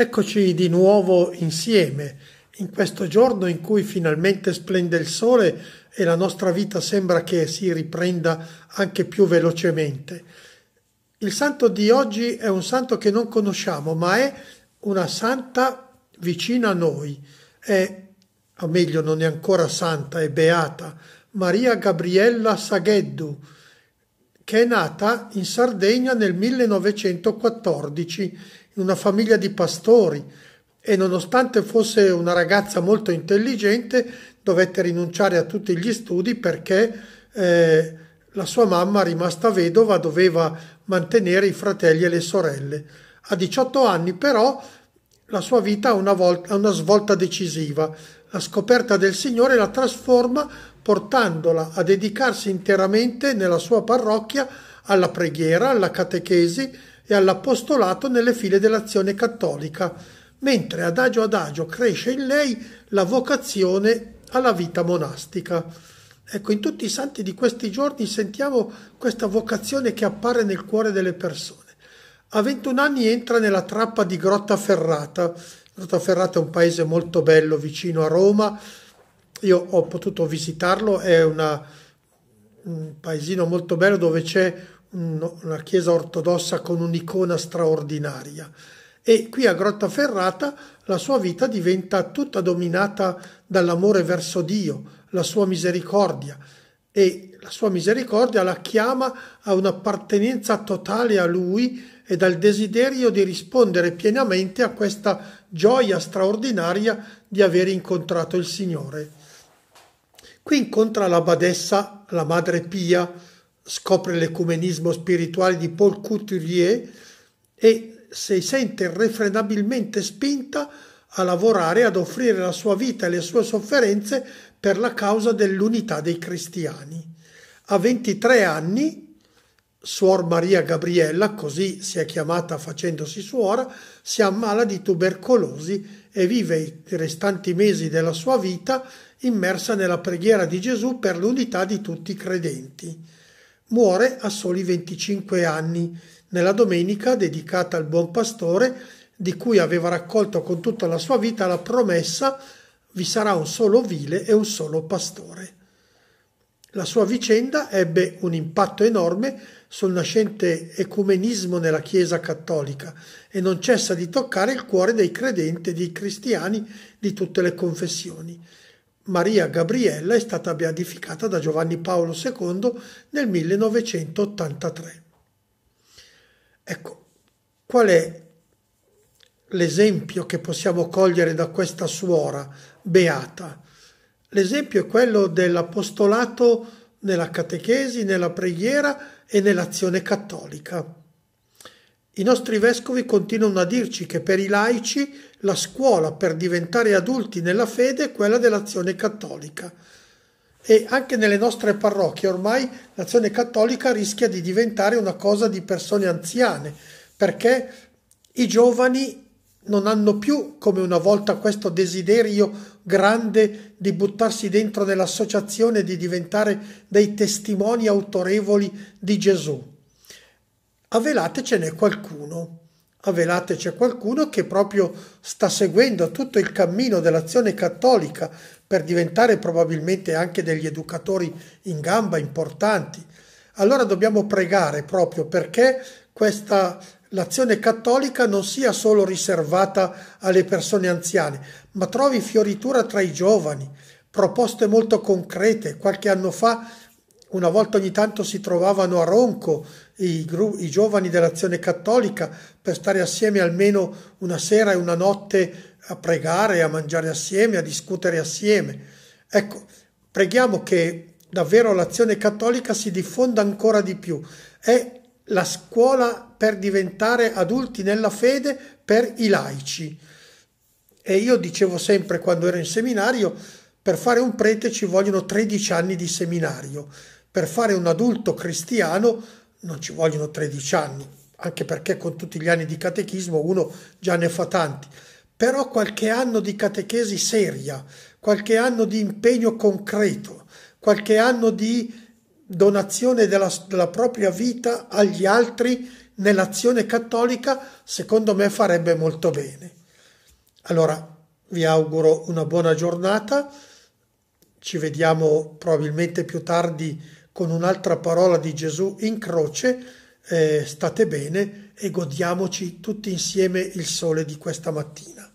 Eccoci di nuovo insieme in questo giorno in cui finalmente splende il sole e la nostra vita sembra che si riprenda anche più velocemente. Il santo di oggi è un santo che non conosciamo, ma è una santa vicina a noi. È, o meglio, non è ancora santa, è beata, Maria Gabriella Sagheddu, che è nata in Sardegna nel 1914 in una famiglia di pastori e nonostante fosse una ragazza molto intelligente dovette rinunciare a tutti gli studi perché eh, la sua mamma, rimasta vedova, doveva mantenere i fratelli e le sorelle. A 18 anni però la sua vita ha una, volta, una svolta decisiva. La scoperta del Signore la trasforma portandola a dedicarsi interamente nella sua parrocchia alla preghiera, alla catechesi e all'apostolato nelle file dell'azione cattolica, mentre adagio adagio cresce in lei la vocazione alla vita monastica. Ecco, in tutti i santi di questi giorni sentiamo questa vocazione che appare nel cuore delle persone. A 21 anni entra nella trappa di Grottaferrata. Grottaferrata è un paese molto bello vicino a Roma. Io ho potuto visitarlo, è una, un paesino molto bello dove c'è una chiesa ortodossa con un'icona straordinaria. E qui a Grottaferrata la sua vita diventa tutta dominata dall'amore verso Dio, la sua misericordia e la sua misericordia la chiama a un'appartenenza totale a Lui e dal desiderio di rispondere pienamente a questa gioia straordinaria di aver incontrato il Signore. Qui incontra la badessa, la madre Pia, scopre l'ecumenismo spirituale di Paul Couturier e si sente irrefrenabilmente spinta a lavorare, ad offrire la sua vita e le sue sofferenze per la causa dell'unità dei cristiani. A 23 anni, Suor Maria Gabriella, così si è chiamata facendosi suora, si ammala di tubercolosi e vive i restanti mesi della sua vita immersa nella preghiera di Gesù per l'unità di tutti i credenti. Muore a soli 25 anni, nella domenica dedicata al Buon Pastore di cui aveva raccolto con tutta la sua vita la promessa vi sarà un solo vile e un solo pastore. La sua vicenda ebbe un impatto enorme sul nascente ecumenismo nella Chiesa cattolica e non cessa di toccare il cuore dei credenti e dei cristiani di tutte le confessioni. Maria Gabriella è stata beatificata da Giovanni Paolo II nel 1983. Ecco, qual è l'esempio che possiamo cogliere da questa suora beata. L'esempio è quello dell'apostolato nella catechesi, nella preghiera e nell'azione cattolica. I nostri vescovi continuano a dirci che per i laici la scuola per diventare adulti nella fede è quella dell'azione cattolica. E anche nelle nostre parrocchie ormai l'azione cattolica rischia di diventare una cosa di persone anziane, perché i giovani non hanno più come una volta questo desiderio grande di buttarsi dentro nell'associazione, di diventare dei testimoni autorevoli di Gesù. A Velate ce n'è qualcuno, a Velate c'è qualcuno che proprio sta seguendo tutto il cammino dell'azione cattolica per diventare probabilmente anche degli educatori in gamba importanti. Allora dobbiamo pregare proprio perché questa l'azione cattolica non sia solo riservata alle persone anziane, ma trovi fioritura tra i giovani, proposte molto concrete. Qualche anno fa, una volta ogni tanto si trovavano a Ronco i, i giovani dell'azione cattolica per stare assieme almeno una sera e una notte a pregare, a mangiare assieme, a discutere assieme. Ecco, preghiamo che davvero l'azione cattolica si diffonda ancora di più. È la scuola per diventare adulti nella fede per i laici. E io dicevo sempre quando ero in seminario, per fare un prete ci vogliono 13 anni di seminario, per fare un adulto cristiano non ci vogliono 13 anni, anche perché con tutti gli anni di catechismo uno già ne fa tanti, però qualche anno di catechesi seria, qualche anno di impegno concreto, qualche anno di donazione della, della propria vita agli altri nell'azione cattolica, secondo me farebbe molto bene. Allora, vi auguro una buona giornata, ci vediamo probabilmente più tardi con un'altra parola di Gesù in croce, eh, state bene e godiamoci tutti insieme il sole di questa mattina.